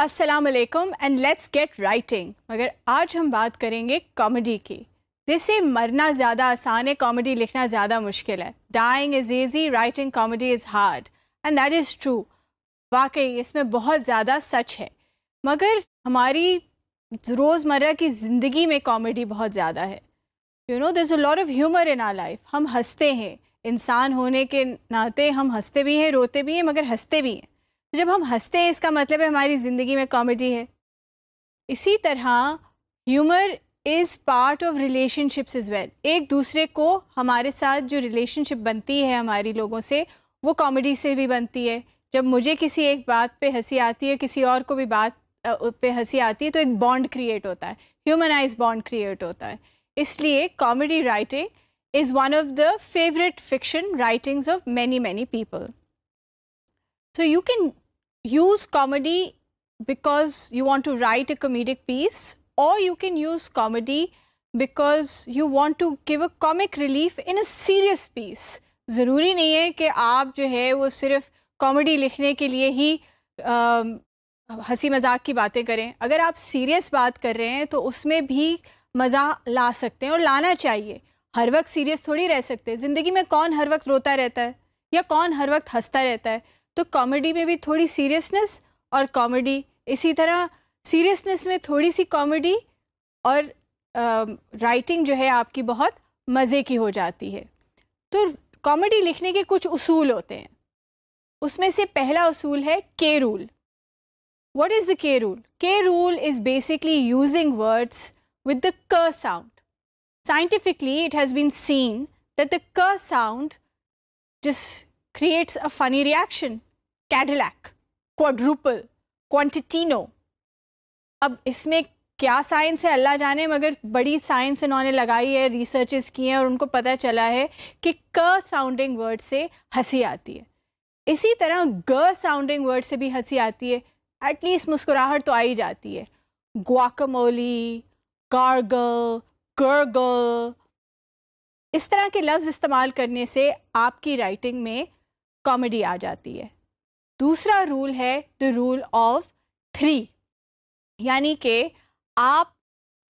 असलकम and let's get writing मगर आज हम बात करेंगे कॉमेडी की जैसे मरना ज़्यादा आसान है कॉमेडी लिखना ज़्यादा मुश्किल है dying is easy writing comedy is hard and that is true वाकई इसमें बहुत ज़्यादा सच है मगर हमारी रोज़मर्रा की ज़िंदगी में कॉमेडी बहुत ज़्यादा है you know there is a lot of humour in our life हम हंसते हैं इंसान होने के नाते हम हंसते भी हैं रोते भी हैं मगर हंसते भी हैं तो जब हम हंसते हैं इसका मतलब है हमारी ज़िंदगी में कॉमेडी है इसी तरह humour is part of relationships as well एक दूसरे को हमारे साथ जो रिलेशनशिप बनती है हमारी लोगों से वो कॉमेडी से भी बनती है जब मुझे किसी एक बात पे हंसी आती है किसी और को भी बात पे हंसी आती है तो एक बॉन्ड क्रिएट होता है ह्यूमनाइज बॉन्ड क्रिएट होता है इसलिए comedy writing is one of the favourite fiction writings of many many people so you can use comedy because you want to write a comedic piece or you can use comedy because you want to give a comic relief in a serious piece. ज़रूरी नहीं है कि आप जो है वो सिर्फ comedy लिखने के लिए ही um, हंसी मजाक की बातें करें अगर आप सीरियस बात कर रहे हैं तो उसमें भी मज़ा ला सकते हैं और लाना चाहिए हर वक्त सीरियस थोड़ी रह सकते हैं ज़िंदगी में कौन हर वक्त रोता रहता है या कौन हर वक्त हंसता रहता है तो कॉमेडी में भी थोड़ी सीरियसनेस और कॉमेडी इसी तरह सीरियसनेस में थोड़ी सी कॉमेडी और आ, राइटिंग जो है आपकी बहुत मज़े की हो जाती है तो कॉमेडी लिखने के कुछ उसूल होते हैं उसमें से पहला उसूल है K rule what is the K rule K rule is basically using words with the K sound scientifically it has been seen that the K sound जिस creates a funny reaction. Cadillac, quadruple, quantitino. अब इसमें क्या science है अल्लाह जाने मगर बड़ी science इन्होंने लगाई है रिसर्चेस की हैं और उनको पता चला है कि क साउंडिंग वर्ड से हंसी आती है इसी तरह ग साउंडिंग वर्ड से भी हंसी आती है एटलीस्ट मुस्कुराहट तो आई जाती है ग्वाकमोली गार्गल गर्गल इस तरह के लफ्ज़ इस्तेमाल करने से आपकी राइटिंग में कॉमेडी आ जाती है दूसरा रूल है द रूल ऑफ थ्री यानी कि आप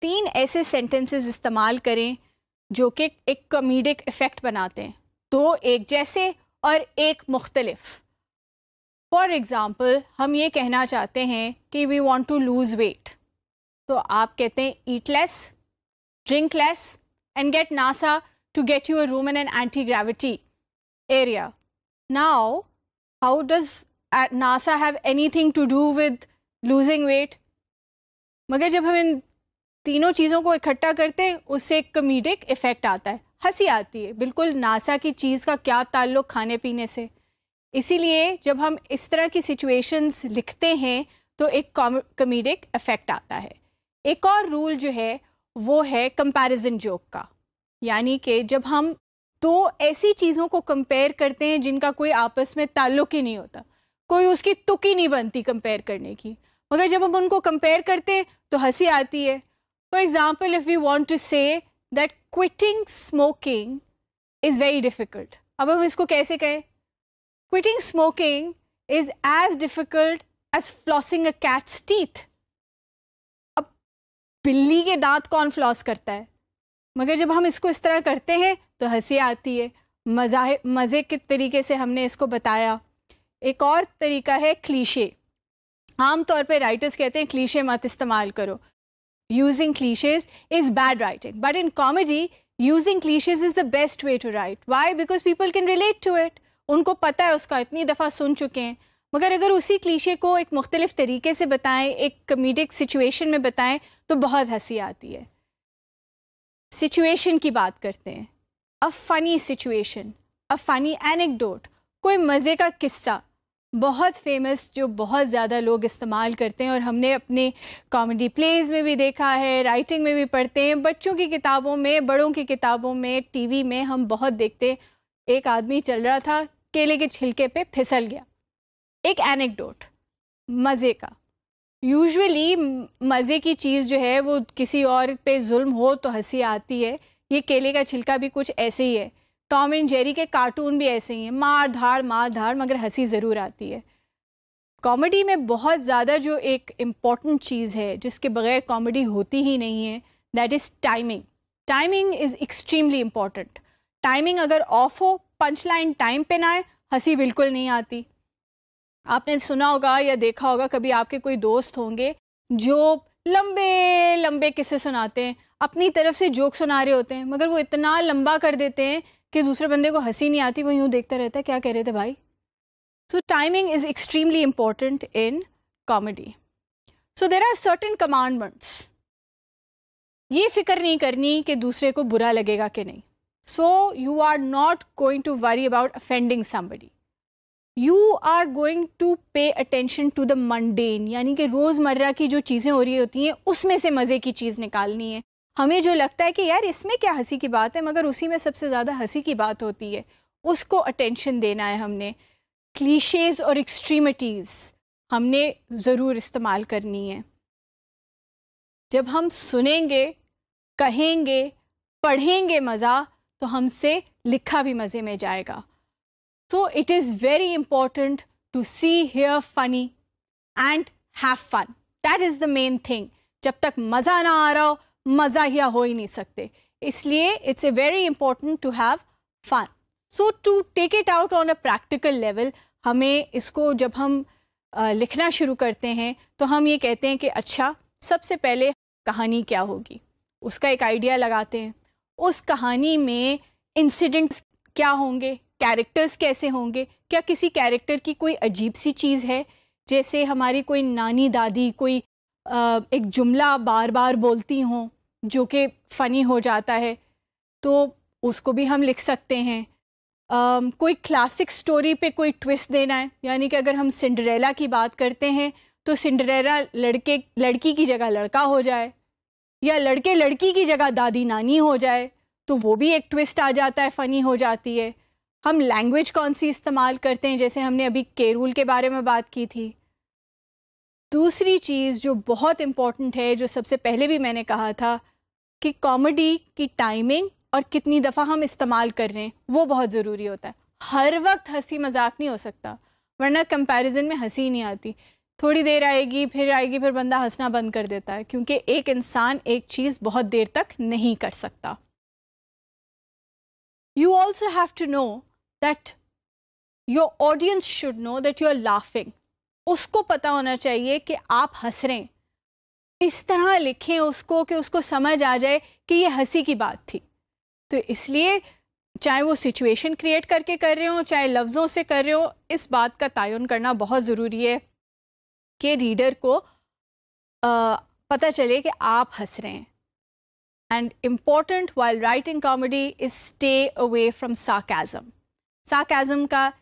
तीन ऐसे सेंटेंसेस इस्तेमाल करें जो कि एक कॉमेडिक इफ़ेक्ट बनाते हैं दो एक जैसे और एक मुख्तलफ फॉर एग्ज़ाम्पल हम ये कहना चाहते हैं कि we want to lose weight तो आप कहते हैं eat less drink less and get NASA to get you a room in an anti gravity area Now, how does uh, NASA have anything to do with losing weight? मगर जब हम इन तीनों चीज़ों को इकट्ठा करते हैं उससे एक कमीडिक इफ़ेक्ट आता है हंसी आती है बिल्कुल नासा की चीज़ का क्या ताल्लुक खाने पीने से इसीलिए जब हम इस तरह की सिचुएशंस लिखते हैं तो एक कमीडिक इफ़ेक्ट आता है एक और रूल जो है वो है कंपैरिजन जोक का यानी कि जब हम दो तो ऐसी चीज़ों को कंपेयर करते हैं जिनका कोई आपस में ताल्लुक ही नहीं होता कोई उसकी तुक ही नहीं बनती कंपेयर करने की मगर जब हम उनको कंपेयर करते हैं तो हंसी आती है for example if you want to say that quitting smoking is very difficult अब हम इसको कैसे कहें quitting smoking is as difficult as flossing a cat's teeth अब बिल्ली के दांत कौन फ्लॉस करता है मगर जब हम इसको इस तरह करते हैं तो हंसी आती है मज़ा मज़े के तरीके से हमने इसको बताया एक और तरीका है क्लीशे आम तौर पे राइटर्स कहते हैं क्लीशे मत इस्तेमाल करो using cliches is bad writing but in comedy using cliches is the best way to write why because people can relate to it उनको पता है उसका इतनी दफ़ा सुन चुके हैं मगर अगर उसी क्लीशे को एक मुख्तलिफ तरीके से बताएं एक कमेडिक सिचुएशन में बताएं तो बहुत हंसी आती है सिचुएशन की बात करते हैं a funny situation a funny anecdote कोई मज़े का किस्सा बहुत फेमस जो बहुत ज़्यादा लोग इस्तेमाल करते हैं और हमने अपने कॉमेडी प्लेज में भी देखा है राइटिंग में भी पढ़ते हैं बच्चों की किताबों में बड़ों की किताबों में टीवी में हम बहुत देखते हैं एक आदमी चल रहा था केले के छिलके पे फिसल गया एक एनेकडोट मज़े का यूजुअली मज़े की चीज़ जो है वो किसी और पे जुल्म हो तो हंसी आती है ये केले का छिलका भी कुछ ऐसे ही है टॉम एंड जेरी के कार्टून भी ऐसे ही हैं मार धाड़ मार धाड़ मगर हंसी ज़रूर आती है कॉमेडी में बहुत ज़्यादा जो एक इम्पॉर्टेंट चीज़ है जिसके बगैर कॉमेडी होती ही नहीं है that is timing timing is extremely important timing अगर ऑफ हो पंच लाइन टाइम पे ना आए हंसी बिल्कुल नहीं आती आपने सुना होगा या देखा होगा कभी आपके कोई दोस्त होंगे जो लंबे लंबे किस्से सुनाते हैं अपनी तरफ से जोक सुना रहे होते हैं मगर वो इतना लंबा कर देते हैं कि दूसरे बंदे को हंसी नहीं आती वो यूँ देखता रहता है क्या कह रहे थे भाई so timing is extremely important in comedy so there are certain commandments ये फिक्र नहीं करनी कि दूसरे को बुरा लगेगा कि नहीं so you are not going to worry about offending somebody you are going to pay attention to the mundane यानी कि रोज़मर्रा की जो चीज़ें हो रही होती हैं उसमें से मज़े की चीज़ निकालनी है हमें जो लगता है कि यार इसमें क्या हंसी की बात है मगर उसी में सबसे ज़्यादा हंसी की बात होती है उसको अटेंशन देना है हमने क्लीशेज़ और एक्सट्रीमिटीज़ हमने ज़रूर इस्तेमाल करनी है जब हम सुनेंगे कहेंगे पढ़ेंगे मज़ा तो हमसे लिखा भी मज़े में जाएगा So it is very important to see, hear funny and have fun. That is the main thing. jab tak maza na aa raha maza hi ho hi nahi sakte isliye it's a very important to have fun. So to take it out on a practical level hame isko jab hum likhna shuru karte hain to hum ye kehte hain ki acha sabse pehle kahani kya hogi uska ek idea lagate hain हैं उस कहानी में incidents क्या होंगे characters कैसे होंगे क्या किसी कैरेक्टर की कोई अजीब सी चीज़ है जैसे हमारी कोई नानी दादी कोई आ, एक जुमला बार बार बोलती हों जो कि फ़नी हो जाता है तो उसको भी हम लिख सकते हैं आ, कोई क्लासिक स्टोरी पे कोई ट्विस्ट देना है यानी कि अगर हम सिंड्रेला की बात करते हैं तो सिंड्रेला लड़के लड़की की जगह लड़का हो जाए या लड़के लड़की की जगह दादी नानी हो जाए तो वो भी एक ट्विस्ट आ जाता है फ़नी हो जाती है हम लैंग्वेज कौन सी इस्तेमाल करते हैं जैसे हमने अभी केरूल के बारे में बात की थी दूसरी चीज़ जो बहुत इम्पॉर्टेंट है जो सबसे पहले भी मैंने कहा था कि कॉमेडी की टाइमिंग और कितनी दफ़ा हम इस्तेमाल कर रहे हैं वो बहुत ज़रूरी होता है हर वक्त हंसी मजाक नहीं हो सकता वरना कंपैरिजन में हंसी नहीं आती थोड़ी देर आएगी फिर आएगी फिर बंदा हंसना बंद कर देता है क्योंकि एक इंसान एक चीज़ बहुत देर तक नहीं कर सकता you also have to know that your audience should know that you are laughing. उसको पता होना चाहिए कि आप हंस रहे हैं इस तरह लिखें उसको कि उसको समझ आ जाए कि ये हंसी की बात थी तो इसलिए चाहे वो सिचुएशन क्रिएट करके कर रहे हो चाहे लफ्ज़ों से कर रहे हो इस बात का तयन करना बहुत ज़रूरी है कि रीडर को आ, पता चले कि आप हंस रहे हैं and important while writing comedy is stay away from sarcasm sarcasm का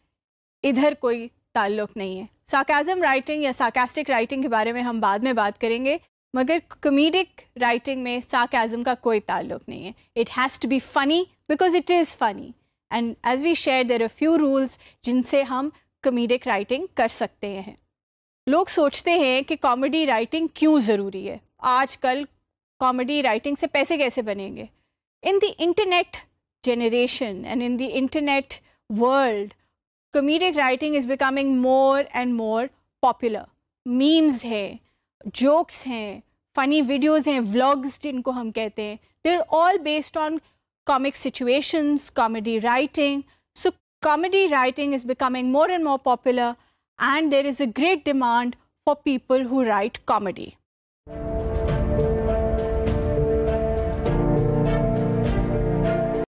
इधर कोई ताल्लुक नहीं है साकाज़म राइटिंग या साकास्टिक राइटिंग के बारे में हम बाद में बात करेंगे मगर कॉमेडिक राइटिंग में साकाज़म का कोई ताल्लुक नहीं है it has to be funny because it is funny and as we share there are few rules जिनसे हम कॉमेडिक राइटिंग कर सकते हैं लोग सोचते हैं कि कॉमेडी राइटिंग क्यों ज़रूरी है आजकल कॉमेडी राइटिंग से पैसे कैसे बनेंगे in the internet generation and in the internet world, comedic writing is becoming more and more popular. Memes हैं, jokes हैं, funny videos हैं, vlogs जिनको हम कहते हैं. They're all based on comic situations, comedy writing. So comedy writing is becoming more and more popular and there is a great demand for people who write comedy.